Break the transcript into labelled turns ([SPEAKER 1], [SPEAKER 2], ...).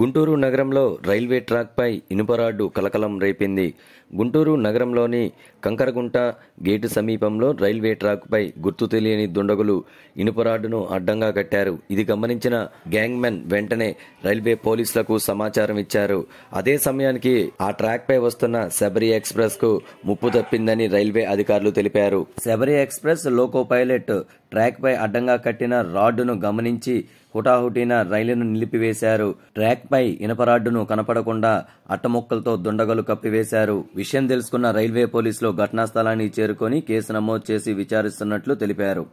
[SPEAKER 1] గుంటూరు నగరంలో రైల్వే ట్రాక్పై ఇనుపరాడ్డు కలకలం రేపింది గుంటూరు నగరంలోని కంకరగుంట గేటు సమీపంలో రైల్వే ట్రాక్పై గుర్తు తెలియని దుండగులు ఇనుపరాడ్డును అడ్డంగా కట్టారు ఇది గమనించిన గ్యాంగ్మెన్ వెంటనే రైల్వే పోలీసులకు సమాచారం ఇచ్చారు అదే సమయానికి ఆ ట్రాక్పై వస్తున్న శబరి ఎక్స్ప్రెస్ కు ముప్పు తప్పిందని రైల్వే అధికారులు తెలిపారు శబరి ఎక్స్ప్రెస్ లోకో పైలట్ ట్రాక్పై అడ్డంగా కట్టిన రాడ్డును గమనించి హుటాహుటిన రైలును నిలిపివేశారు ట్రాక్పై ఇనపరాడ్డును కనపడకుండా అట్టముక్కలతో దుండగలు కప్పివేశారు విషయం తెలుసుకున్న రైల్వే పోలీసులు ఘటనా స్థలానికి చేరుకొని కేసు నమోదు చేసి విచారిస్తున్నట్లు తెలిపారు